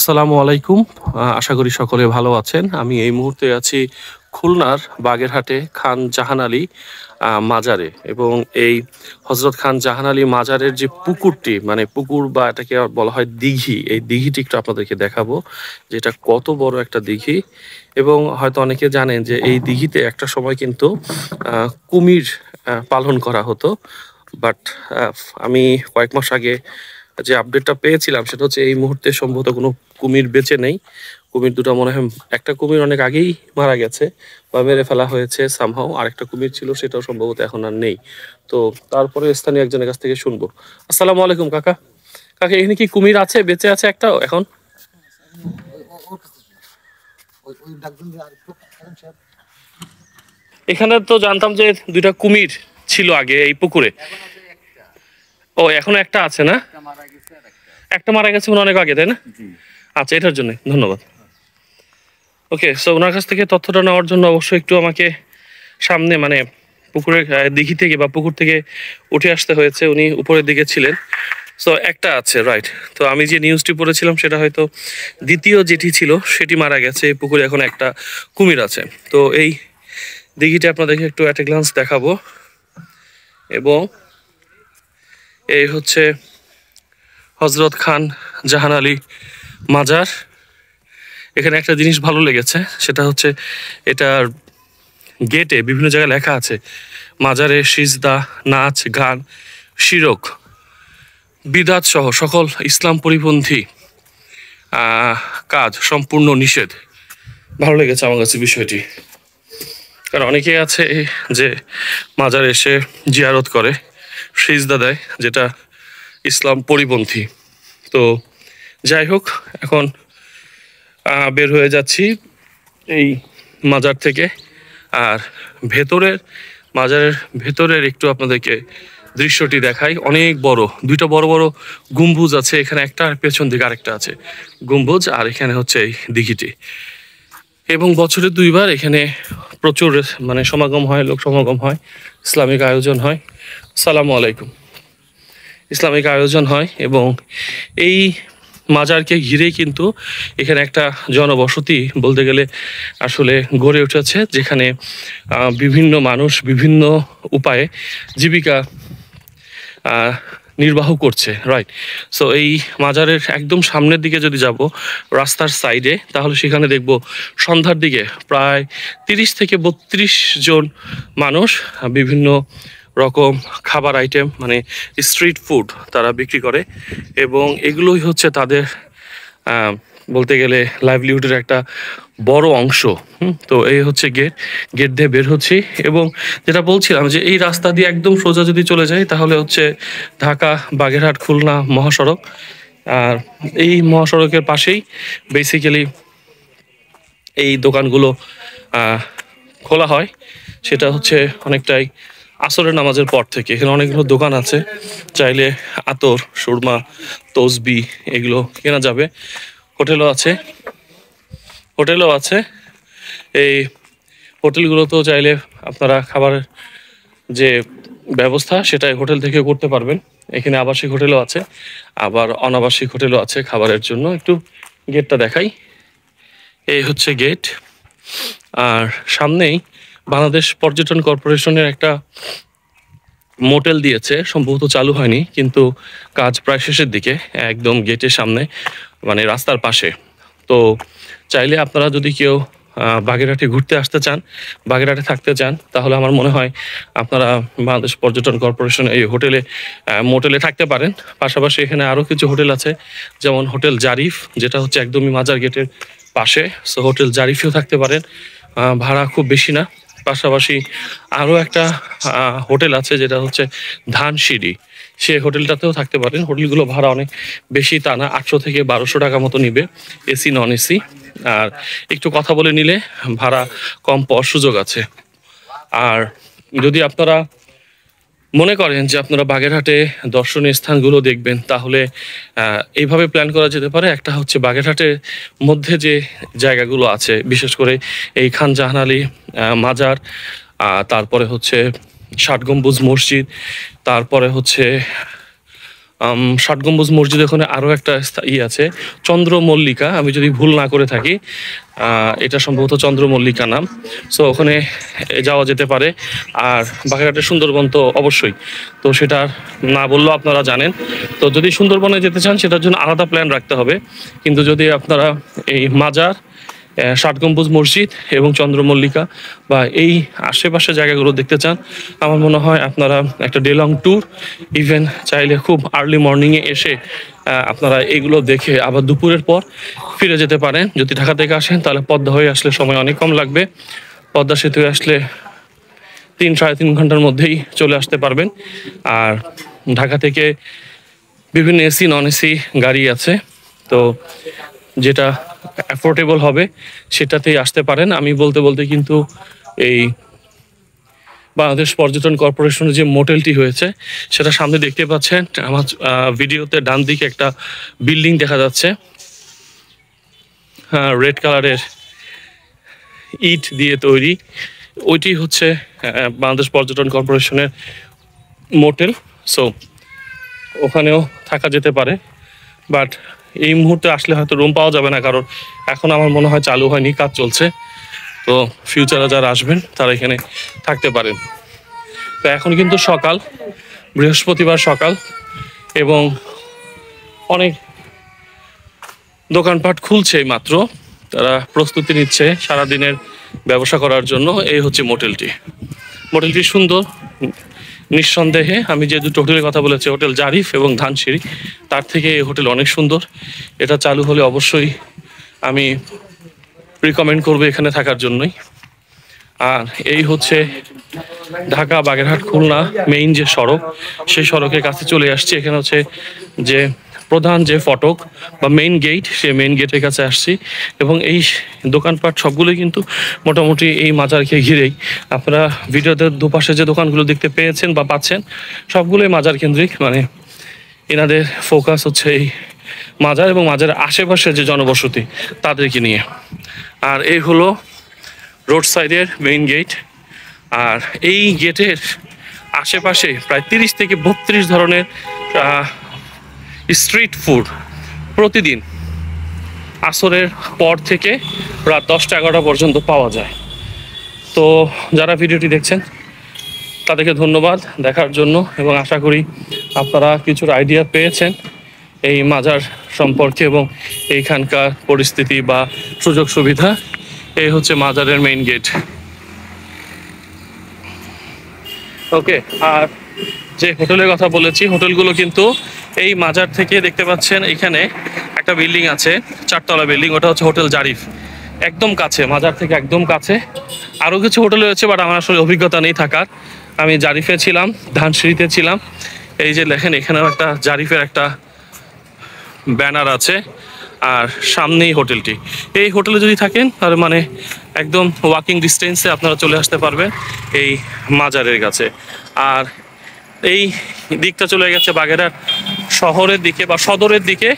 আসসালামু আলাইকুম আশা করি সকলে ভালো আছেন আমি এই মুহূর্তে আছি খুলনার বাগেরহাটে খান জাহান আলী মাজারে এবং এই হজরত খান জাহান আলী মাজারের যে পুকুরটি মানে পুকুর বা এটাকে বলা হয় দিঘি এই দিঘিটি একটু আপনাদেরকে দেখাবো যেটা কত বড় একটা দিঘি এবং হয়তো অনেকে জানেন যে এই দিঘিতে একটা সময় কিন্তু কুমির পালন করা হতো বাট আমি কয়েক মাস আগে যে আপডেটটা পেয়েছিলাম সেটা হচ্ছে এই মুহূর্তে সম্ভবত কোনো কুমির বেঁচে নেই কুমির দুটা মনে হয় একটা কুমির অনেক আগেই মারা গেছে বা মেরে ফেলা হয়েছে সামহাও আর একটা কুমির ছিল সেটাও সম্ভবত এখন আর নেই তো তারপরে স্থানীয় একজনের কাছ থেকে শুনবো আসসালামু আলাইকুম কাকা কাকা এখানে কি কুমির আছে বেঁচে আছে একটাও এখন এখানে তো জানতাম যে দুইটা কুমির ছিল আগে এই পুকুরে ও এখনো একটা আছে না একটা মারা গেছে অনেক আগে তাই না আচ্ছা এটার জন্য ধন্যবাদ ওকে সো ওনার কাছ থেকে তথ্যটা নেওয়ার জন্য অবশ্যই একটু আমাকে সামনে মানে পুকুরের দিঘি থেকে বা পুকুর থেকে উঠে আসতে হয়েছে উনি উপরের দিকে ছিলেন সো একটা আছে রাইট তো আমি যে নিউজটি পড়েছিলাম সেটা হয়তো দ্বিতীয় যেটি ছিল সেটি মারা গেছে এই পুকুরে এখন একটা কুমির আছে তো এই দিঘিটা আপনাদেরকে একটু অ্যাট এ গ্লান্স দেখাবো এবং এই হচ্ছে হজরত খান জাহান আলী মাজার এখানে একটা জিনিস ভালো লেগেছে সেটা হচ্ছে এটার গেটে বিভিন্ন জায়গায় লেখা আছে মাজারে সিজদা নাচ গান শিরক বিদাত সহ সকল ইসলাম পরিপন্থী কাজ সম্পূর্ণ নিষেধ ভালো লেগেছে আমার কাছে বিষয়টি কারণ অনেকেই আছে যে মাজার এসে জিয়ারত করে সিজদা দেয় যেটা ইসলাম পরিপন্থী তো যাই হোক এখন বের হয়ে যাচ্ছি এই মাজার থেকে আর ভেতরের মাজারের ভেতরের একটু আপনাদেরকে দৃশ্যটি দেখাই অনেক বড় দুইটা বড় বড় গম্বুজ আছে এখানে একটা আর পেছন দিকে আরেকটা আছে গম্বুজ আর এখানে হচ্ছে এই দিঘিটি এবং বছরে দুইবার এখানে প্রচুর মানে সমাগম হয় লোক সমাগম হয় ইসলামিক আয়োজন হয় সালামু আলাইকুম ইসলামিক আয়োজন হয় এবং এই মাজারকে ঘিরে কিন্তু এখানে একটা জনবসতি বলতে গেলে আসলে গড়ে উঠেছে যেখানে বিভিন্ন মানুষ বিভিন্ন উপায়ে জীবিকা নির্বাহ করছে রাইট সো এই মাজারের একদম সামনের দিকে যদি যাব রাস্তার সাইডে তাহলে সেখানে দেখব সন্ধ্যার দিকে প্রায় তিরিশ থেকে বত্রিশ জন মানুষ বিভিন্ন রকম খাবার আইটেম মানে স্ট্রিট ফুড তারা বিক্রি করে এবং এগুলোই হচ্ছে তাদের বলতে গেলে লাইভলিহুডের একটা বড় অংশ তো এই হচ্ছে গেট গেট দিয়ে বের হচ্ছি এবং যেটা বলছিলাম যে এই রাস্তা দিয়ে একদম সোজা যদি চলে যাই তাহলে হচ্ছে ঢাকা বাগেরহাট খুলনা মহাসড়ক আর এই মহাসড়কের পাশেই বেসিক্যালি এই দোকানগুলো খোলা হয় সেটা হচ্ছে অনেকটাই আসরের নামাজের পর থেকে এখানে অনেকগুলো দোকান আছে চাইলে আতর সুরমা তসবি এগুলো কেনা যাবে হোটেলও আছে হোটেলও আছে এই হোটেলগুলোতেও চাইলে আপনারা খাবার যে ব্যবস্থা সেটা হোটেল থেকে করতে পারবেন এখানে আবাসিক হোটেলও আছে আবার অনাবাসিক হোটেলও আছে খাবারের জন্য একটু গেটটা দেখাই এই হচ্ছে গেট আর সামনেই বাংলাদেশ পর্যটন কর্পোরেশনের একটা মোটেল দিয়েছে সম্ভবত চালু হয়নি কিন্তু কাজ প্রায় শেষের দিকে একদম গেটের সামনে মানে রাস্তার পাশে তো চাইলে আপনারা যদি কেউ বাগেরহাটে ঘুরতে আসতে চান বাগেরহাটে থাকতে চান তাহলে আমার মনে হয় আপনারা বাংলাদেশ পর্যটন কর্পোরেশন এই হোটেলে মোটেলে থাকতে পারেন পাশাপাশি এখানে আরও কিছু হোটেল আছে যেমন হোটেল জারিফ যেটা হচ্ছে একদমই মাজার গেটের পাশে সো হোটেল জারিফেও থাকতে পারেন ভাড়া খুব বেশি না পাশাপাশি আরও একটা হোটেল আছে যেটা হচ্ছে ধানসিঁড়ি সে হোটেলটাতেও থাকতে পারেন হোটেলগুলো ভাড়া অনেক বেশি তা না আটশো থেকে বারোশো টাকা মতো নিবে এসি নন এসি আর একটু কথা বলে নিলে ভাড়া কম পাওয়ার সুযোগ আছে আর যদি আপনারা মনে করেন যে আপনারা বাগেরহাটে দর্শনীয় স্থানগুলো দেখবেন তাহলে এইভাবে প্ল্যান করা যেতে পারে একটা হচ্ছে বাগেরহাটের মধ্যে যে জায়গাগুলো আছে বিশেষ করে এই খান জাহান আলী মাজার তারপরে হচ্ছে ষাটগম্বুজ মসজিদ তারপরে হচ্ছে ষাট গম্বুজ মসজিদ ওখানে আরও একটা ই আছে চন্দ্রমল্লিকা আমি যদি ভুল না করে থাকি এটা সম্ভবত চন্দ্রমল্লিকা নাম সো ওখানে যাওয়া যেতে পারে আর বাঘাঘাটের সুন্দরবন তো অবশ্যই তো সেটা না বললেও আপনারা জানেন তো যদি সুন্দরবনে যেতে চান সেটার জন্য আলাদা প্ল্যান রাখতে হবে কিন্তু যদি আপনারা এই মাজার ষাটগম্বুজ মসজিদ এবং চন্দ্রমল্লিকা বা এই আশেপাশে জায়গাগুলো দেখতে চান আমার মনে হয় আপনারা একটা ডে লং ট্যুর ইভেন চাইলে খুব আর্লি মর্নিংয়ে এসে আপনারা এগুলো দেখে আবার দুপুরের পর ফিরে যেতে পারেন যদি ঢাকা থেকে আসেন তাহলে পদ্মা হয়ে আসলে সময় অনেক কম লাগবে পদ্মা সেতু আসলে তিন সাড়ে তিন ঘন্টার মধ্যেই চলে আসতে পারবেন আর ঢাকা থেকে বিভিন্ন এসি নন এসি গাড়ি আছে তো যেটা অ্যাফোর্ডেবল হবে সেটাতেই আসতে পারেন আমি বলতে বলতে কিন্তু এই বাংলাদেশ পর্যটন কর্পোরেশনের যে মোটেলটি হয়েছে সেটা সামনে দেখতে পাচ্ছেন আমার ভিডিওতে ডান দিকে একটা বিল্ডিং দেখা যাচ্ছে হ্যাঁ রেড কালারের ইট দিয়ে তৈরি ওইটি হচ্ছে বাংলাদেশ পর্যটন কর্পোরেশনের মোটেল সো ওখানেও থাকা যেতে পারে বাট এই মুহূর্তে আসলে হয়তো রুম পাওয়া যাবে না কারণ এখন আমার মনে হয় চালু হয়নি কাজ চলছে তো ফিউচারে যারা আসবেন তারা এখানে থাকতে পারেন তো এখন কিন্তু সকাল বৃহস্পতিবার সকাল এবং অনেক দোকানপাট খুলছে মাত্র তারা প্রস্তুতি নিচ্ছে সারাদিনের ব্যবসা করার জন্য এই হচ্ছে মোটেলটি মোটেলটি সুন্দর নিঃসন্দেহে আমি যে দুটো হোটেলের কথা বলেছি হোটেল জারিফ এবং ধানসিঁড়ি তার থেকে এই হোটেল অনেক সুন্দর এটা চালু হলে অবশ্যই আমি রিকমেন্ড করবো এখানে থাকার জন্যই আর এই হচ্ছে ঢাকা বাগেরহাট খুলনা মেইন যে সড়ক সেই সড়কের কাছে চলে আসছি এখানে হচ্ছে যে প্রধান যে ফটক বা মেইন গেট সে মেইন গেটের কাছে আসছি এবং এই দোকানপাট সবগুলোই কিন্তু মোটামুটি এই মাজারকে ঘিরেই আপনারা ভিডিওতে দুপাশে যে দোকানগুলো দেখতে পেয়েছেন বা পাচ্ছেন সবগুলোই মাজার কেন্দ্রিক মানে এনাদের ফোকাস হচ্ছে এই মাজার এবং মাজার আশেপাশে যে জনবসতি তাদেরকে নিয়ে আর এই হলো রোড সাইডের মেইন গেট আর এই গেটের আশেপাশে প্রায় তিরিশ থেকে বত্রিশ ধরনের স্ট্রিট ফুড প্রতিদিন আসরের পর থেকে রাত দশটা এগারোটা পর্যন্ত পাওয়া যায় তো যারা ভিডিওটি দেখছেন তাদেরকে ধন্যবাদ দেখার জন্য এবং আশা করি আপনারা কিছুর আইডিয়া পেয়েছেন এই মাজার সম্পর্কে এবং এইখানকার পরিস্থিতি বা সুযোগ সুবিধা এই হচ্ছে মাজারের মেইন গেট ওকে আর যে হোটেলের কথা বলেছি হোটেলগুলো কিন্তু এই মাজার থেকে দেখতে পাচ্ছেন এখানে একটা বিল্ডিং আছে চারতলা বিল্ডিং ওটা হচ্ছে হোটেল জারিফ একদম কাছে মাজার থেকে একদম কাছে আরও কিছু হোটেল রয়েছে বাট আমার আসলে অভিজ্ঞতা নেই থাকার আমি জারিফে ছিলাম ধানসিঁড়িতে ছিলাম এই যে দেখেন এখানেও একটা জারিফের একটা ব্যানার আছে আর সামনেই হোটেলটি এই হোটেলে যদি থাকেন তাহলে মানে একদম ওয়াকিং ডিস্টেন্সে আপনারা চলে আসতে পারবেন এই মাজারের কাছে আর এই দিকটা চলে গেছে বাগেরার শহরের দিকে বা সদরের দিকে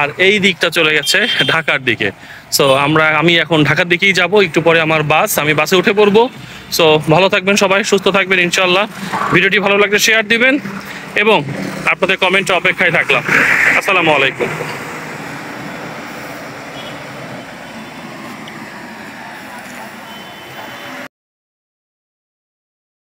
আর এই দিকটা চলে গেছে ঢাকার দিকে সো আমরা আমি এখন ঢাকার দিকেই যাব একটু পরে আমার বাস আমি বাসে উঠে পড়বো সো ভালো থাকবেন সবাই সুস্থ থাকবেন ইনশাল্লাহ ভিডিওটি ভালো লাগলে শেয়ার দিবেন এবং আপনাদের কমেন্টে অপেক্ষায় থাকলাম আসসালামু আলাইকুম